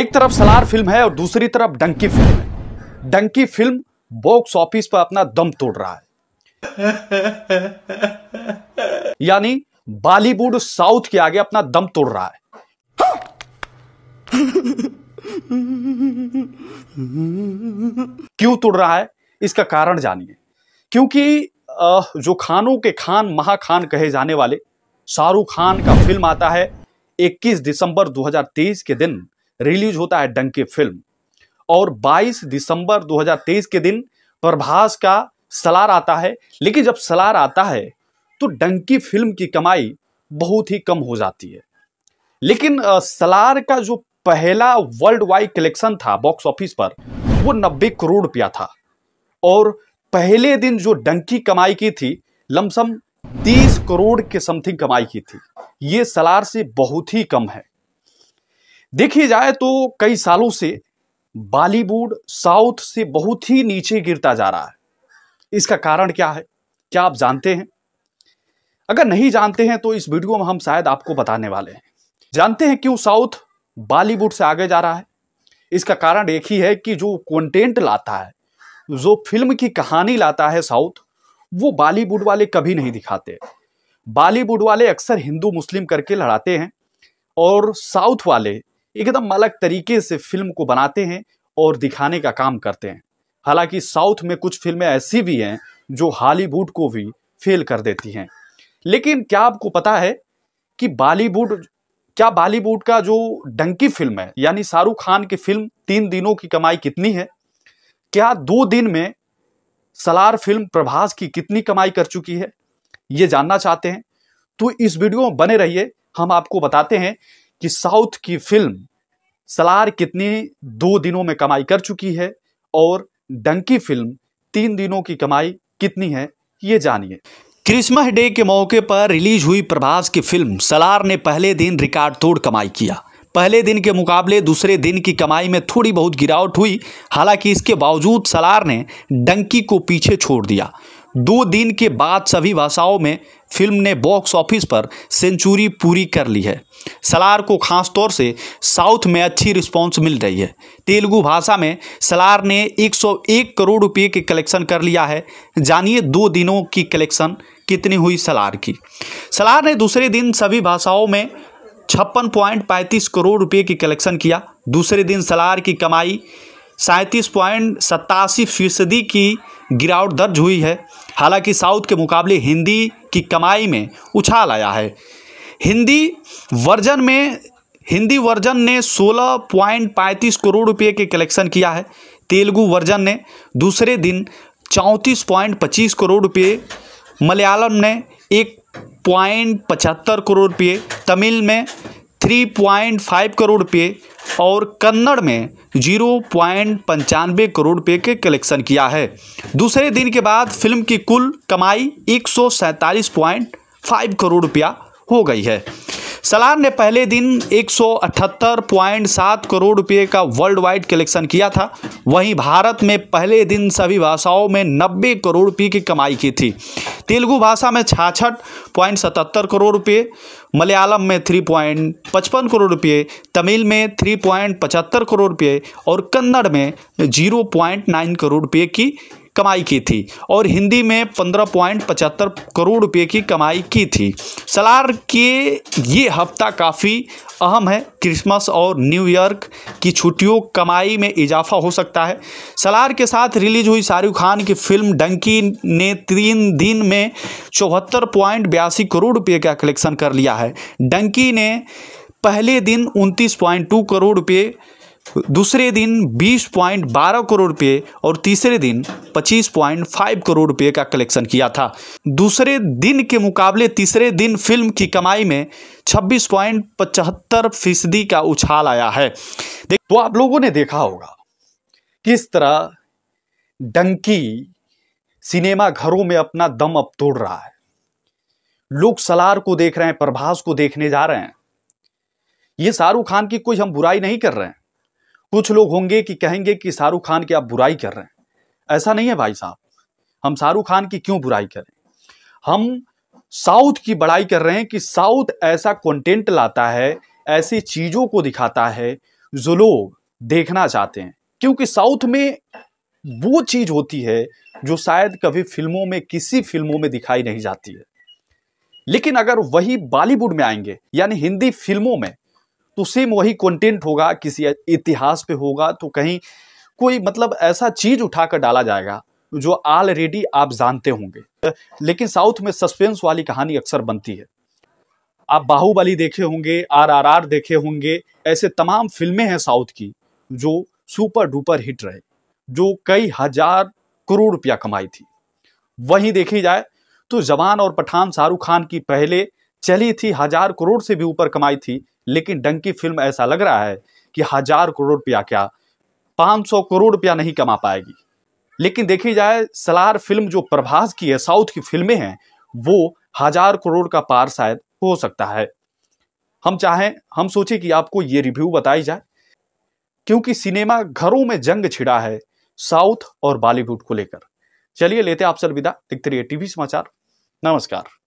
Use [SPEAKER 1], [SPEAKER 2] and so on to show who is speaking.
[SPEAKER 1] एक तरफ सलार फिल्म है और दूसरी तरफ डंकी फिल्म है डंकी फिल्म बॉक्स ऑफिस पर अपना दम तोड़ रहा है यानी बॉलीवुड साउथ के आगे अपना दम तोड़ रहा है क्यों तोड़ रहा है इसका कारण जानिए क्योंकि जो खानों के खान महाखान कहे जाने वाले शाहरुख खान का फिल्म आता है 21 दिसंबर 2023 के दिन रिलीज होता है डंके फिल्म और 22 दिसंबर 2023 के दिन प्रभास का सलार आता है लेकिन जब सलार आता है तो डंकी फिल्म की कमाई बहुत ही कम हो जाती है लेकिन सलार का जो पहला वर्ल्ड वाइड कलेक्शन था बॉक्स ऑफिस पर वो 90 करोड़ रुपया था और पहले दिन जो डंकी कमाई की थी लमसम 30 करोड़ के समथिंग कमाई की थी ये सलार से बहुत ही कम है देखिए जाए तो कई सालों से बॉलीवुड साउथ से बहुत ही नीचे गिरता जा रहा है इसका कारण क्या है क्या आप जानते हैं अगर नहीं जानते हैं तो इस वीडियो में हम शायद आपको बताने वाले हैं जानते हैं क्यों साउथ बॉलीवुड से आगे जा रहा है इसका कारण एक ही है कि जो कंटेंट लाता है जो फिल्म की कहानी लाता है साउथ वो बॉलीवुड वाले कभी नहीं दिखाते बॉलीवुड वाले अक्सर हिंदू मुस्लिम करके लड़ाते हैं और साउथ वाले एकदम अलग तरीके से फिल्म को बनाते हैं और दिखाने का काम करते हैं हालांकि साउथ में कुछ फिल्में ऐसी भी हैं जो हॉलीवुड को भी फेल कर देती हैं लेकिन क्या आपको पता है कि बॉलीवुड क्या बॉलीवुड का जो डंकी फिल्म है यानी शाहरुख खान की फिल्म तीन दिनों की कमाई कितनी है क्या दो दिन में सलार फिल्म प्रभास की कितनी कमाई कर चुकी है ये जानना चाहते हैं तो इस वीडियो में बने रहिए हम आपको बताते हैं कि साउथ की फिल्म सलार कितनी दो दिनों में कमाई कर चुकी है और डंकी फिल्म तीन दिनों की कमाई कितनी है ये जानिए क्रिसमस डे के मौके पर रिलीज हुई प्रभास की फिल्म सलार ने पहले दिन रिकॉर्ड तोड़ कमाई किया पहले दिन के मुकाबले दूसरे दिन की कमाई में थोड़ी बहुत गिरावट हुई हालांकि इसके बावजूद सलार ने डंकी को पीछे छोड़ दिया दो दिन के बाद सभी भाषाओं में फिल्म ने बॉक्स ऑफिस पर सेंचुरी पूरी कर ली है सलार को खास तौर से साउथ में अच्छी रिस्पांस मिल रही है तेलुगु भाषा में सलार ने 101 करोड़ रुपए के कलेक्शन कर लिया है जानिए दो दिनों की कलेक्शन कितनी हुई सलार की सलार ने दूसरे दिन सभी भाषाओं में छप्पन पॉइंट पैंतीस करोड़ रुपये की कलेक्शन किया दूसरे दिन सलार की कमाई सैंतीस पॉइंट सत्तासी फीसदी की गिरावट दर्ज हुई है हालांकि साउथ के मुकाबले हिंदी की कमाई में उछाल आया है हिंदी वर्जन में हिंदी वर्जन ने 16.35 करोड़ रुपए के कलेक्शन किया है तेलुगु वर्जन ने दूसरे दिन 34.25 करोड़ रुपये मलयालम ने एक पॉइंट पचहत्तर करोड़ रुपये तमिल में थ्री पॉइंट फाइव करोड़ रुपये और कन्नड़ में जीरो पॉइंट पंचानवे करोड़ रुपये के कलेक्शन किया है दूसरे दिन के बाद फिल्म की कुल कमाई एक सौ सैंतालीस पॉइंट फाइव करोड़ रुपया हो गई है सलार ने पहले दिन एक करोड़ रुपए का वर्ल्ड वाइड कलेक्शन किया था वहीं भारत में पहले दिन सभी भाषाओं में 90 करोड़ रुपये की कमाई की थी तेलुगु भाषा में छाछठ पॉइंट सतहत्तर करोड़ रुपये मलयालम में थ्री पॉइंट पचपन करोड़ रुपये तमिल में थ्री पॉइंट पचहत्तर करोड़ रुपये और कन्नड़ में जीरो पॉइंट नाइन करोड़ रुपये की कमाई की थी और हिंदी में पंद्रह पॉइंट पचहत्तर करोड़ रुपए की कमाई की थी सलार के ये हफ्ता काफ़ी अहम है क्रिसमस और न्यू ईयर की छुट्टियों कमाई में इजाफा हो सकता है सलार के साथ रिलीज हुई शाहरुख खान की फिल्म डंकी ने तीन दिन में चौहत्तर पॉइंट बयासी करोड़ रुपए का कलेक्शन कर लिया है डंकी ने पहले दिन उनतीस पॉइंट टू करोड़ रुपये दूसरे दिन 20.12 करोड़ रुपये और तीसरे दिन 25.5 करोड़ रुपये का कलेक्शन किया था दूसरे दिन के मुकाबले तीसरे दिन फिल्म की कमाई में 26.75 फीसदी का उछाल आया है देख तो आप लोगों ने देखा होगा किस तरह डंकी सिनेमा घरों में अपना दम अब तोड़ रहा है लोग सलार को देख रहे हैं प्रभास को देखने जा रहे हैं ये शाहरुख खान की कोई हम बुराई नहीं कर रहे हैं कुछ लोग होंगे कि कहेंगे कि शाहरुख खान की आप बुराई कर रहे हैं ऐसा नहीं है भाई साहब हम शाहरुख खान की क्यों बुराई करें हम साउथ की बड़ाई कर रहे हैं कि साउथ ऐसा कंटेंट लाता है ऐसी चीज़ों को दिखाता है जो लोग देखना चाहते हैं क्योंकि साउथ में वो चीज़ होती है जो शायद कभी फिल्मों में किसी फिल्मों में दिखाई नहीं जाती है लेकिन अगर वही बॉलीवुड में आएंगे यानी हिंदी फिल्मों में तो सेम वही कंटेंट होगा किसी इतिहास पे होगा तो कहीं कोई मतलब ऐसा चीज उठाकर डाला जाएगा जो ऑलरेडी आप जानते होंगे लेकिन साउथ में सस्पेंस वाली कहानी अक्सर बनती है आप बाहुबली देखे होंगे आरआरआर देखे होंगे ऐसे तमाम फिल्में हैं साउथ की जो सुपर डुपर हिट रहे जो कई हजार करोड़ रुपया कमाई थी वहीं देखी जाए तो जवान और पठान शाहरुख खान की पहले चली थी हजार करोड़ से भी ऊपर कमाई थी लेकिन डंकी फिल्म ऐसा लग रहा है कि हजार करोड़ रुपया क्या 500 करोड़ रुपया नहीं कमा पाएगी लेकिन देखी जाए सलार फिल्म जो प्रभास की है साउथ की फिल्में हैं वो हजार करोड़ का पार शायद हो सकता है हम चाहें हम सोचें कि आपको ये रिव्यू बताई जाए क्योंकि सिनेमा घरों में जंग छिड़ा है साउथ और बॉलीवुड को लेकर चलिए लेते आप सर विदा दिखते रहिए टीवी समाचार नमस्कार